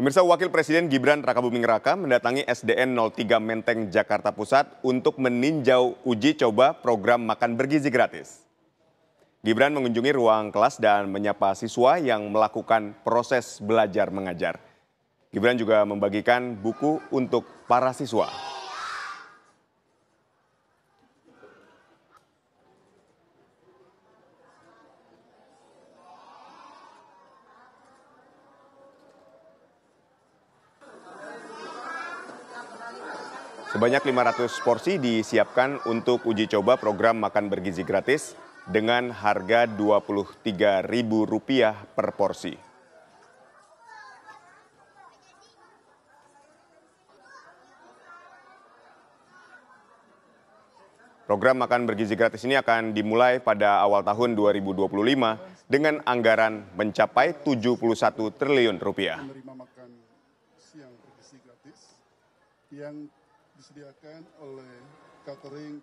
Pemirsa Wakil Presiden Gibran Rakabuming Raka mendatangi SDN 03 Menteng Jakarta Pusat untuk meninjau uji coba program makan bergizi gratis. Gibran mengunjungi ruang kelas dan menyapa siswa yang melakukan proses belajar mengajar. Gibran juga membagikan buku untuk para siswa. Sebanyak 500 porsi disiapkan untuk uji coba program makan bergizi gratis dengan harga Rp23.000 per porsi. Program makan bergizi gratis ini akan dimulai pada awal tahun 2025 dengan anggaran mencapai 71 triliun rupiah disediakan oleh catering